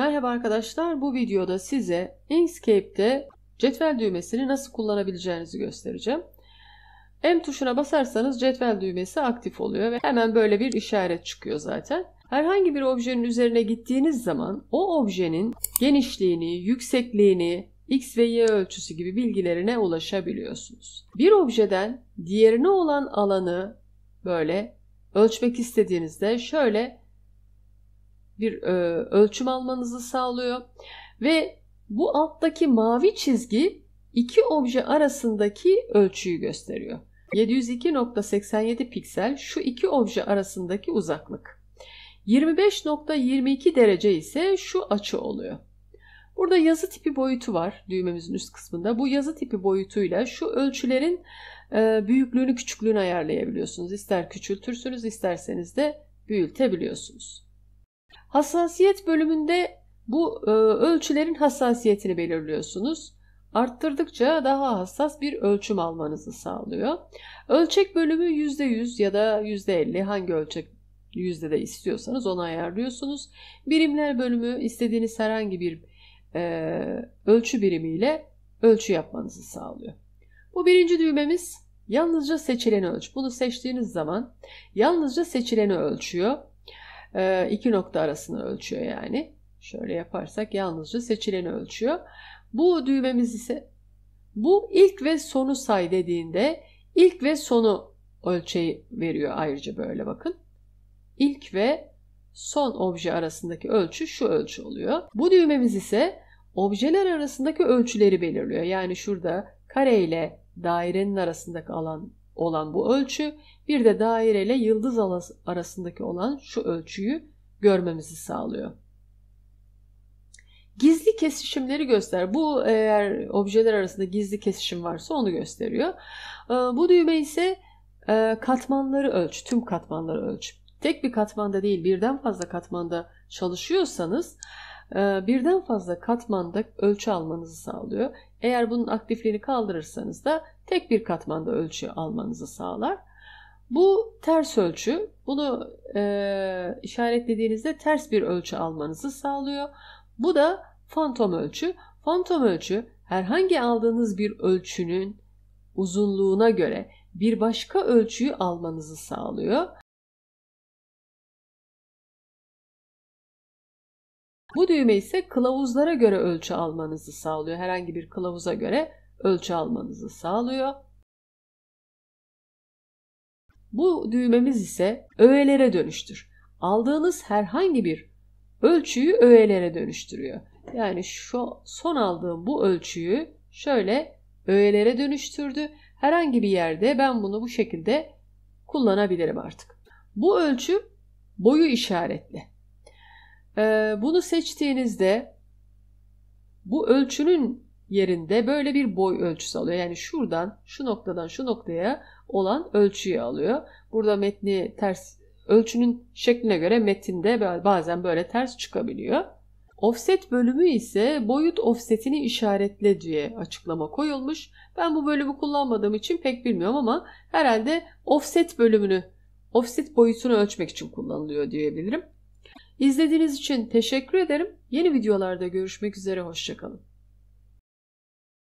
Merhaba arkadaşlar bu videoda size Inkscape'de cetvel düğmesini nasıl kullanabileceğinizi göstereceğim. M tuşuna basarsanız cetvel düğmesi aktif oluyor ve hemen böyle bir işaret çıkıyor zaten. Herhangi bir objenin üzerine gittiğiniz zaman o objenin genişliğini, yüksekliğini, x ve y ölçüsü gibi bilgilerine ulaşabiliyorsunuz. Bir objeden diğerine olan alanı böyle ölçmek istediğinizde şöyle bir e, ölçüm almanızı sağlıyor. Ve bu alttaki mavi çizgi iki obje arasındaki ölçüyü gösteriyor. 702.87 piksel şu iki obje arasındaki uzaklık. 25.22 derece ise şu açı oluyor. Burada yazı tipi boyutu var düğmemizin üst kısmında. Bu yazı tipi boyutuyla şu ölçülerin e, büyüklüğünü küçüklüğünü ayarlayabiliyorsunuz. İster küçültürsünüz isterseniz de büyütebiliyorsunuz. Hassasiyet bölümünde bu e, ölçülerin hassasiyetini belirliyorsunuz. Arttırdıkça daha hassas bir ölçüm almanızı sağlıyor. Ölçek bölümü %100 ya da %50 hangi ölçek yüzde de istiyorsanız onu ayarlıyorsunuz. Birimler bölümü istediğiniz herhangi bir e, ölçü birimiyle ölçü yapmanızı sağlıyor. Bu birinci düğmemiz yalnızca seçileni ölç. Bunu seçtiğiniz zaman yalnızca seçileni ölçüyor. Ee, iki nokta arasını ölçüyor yani. Şöyle yaparsak yalnızca seçileni ölçüyor. Bu düğmemiz ise bu ilk ve sonu say dediğinde ilk ve sonu ölçeği veriyor ayrıca böyle bakın. İlk ve son obje arasındaki ölçü şu ölçü oluyor. Bu düğmemiz ise objeler arasındaki ölçüleri belirliyor. Yani şurada kare ile dairenin arasındaki alan olan bu ölçü bir de daire ile yıldız arasındaki olan şu ölçüyü görmemizi sağlıyor. Gizli kesişimleri göster. Bu eğer objeler arasında gizli kesişim varsa onu gösteriyor. Ee, bu düğme ise e, katmanları ölç, tüm katmanları ölç. Tek bir katmanda değil birden fazla katmanda çalışıyorsanız ee, birden fazla katmanda ölçü almanızı sağlıyor. Eğer bunun aktifliğini kaldırırsanız da tek bir katmanda ölçü almanızı sağlar. Bu ters ölçü, bunu e, işaretlediğinizde ters bir ölçü almanızı sağlıyor. Bu da fantom ölçü. Fantom ölçü herhangi aldığınız bir ölçünün uzunluğuna göre bir başka ölçüyü almanızı sağlıyor. Bu düğme ise kılavuzlara göre ölçü almanızı sağlıyor. Herhangi bir kılavuza göre ölçü almanızı sağlıyor. Bu düğmemiz ise öğelere dönüştür. Aldığınız herhangi bir ölçüyü öğelere dönüştürüyor. Yani şu son aldığım bu ölçüyü şöyle öğelere dönüştürdü. Herhangi bir yerde ben bunu bu şekilde kullanabilirim artık. Bu ölçü boyu işaretli. Ee, bunu seçtiğinizde bu ölçünün yerinde böyle bir boy ölçüsü alıyor. Yani şuradan şu noktadan şu noktaya olan ölçüyü alıyor. Burada metni ters ölçünün şekline göre metinde bazen böyle ters çıkabiliyor. Offset bölümü ise boyut offsetini işaretle diye açıklama koyulmuş. Ben bu bölümü kullanmadığım için pek bilmiyorum ama herhalde offset bölümünü, offset boyutunu ölçmek için kullanılıyor diyebilirim. İzlediğiniz için teşekkür ederim. Yeni videolarda görüşmek üzere, hoşçakalın.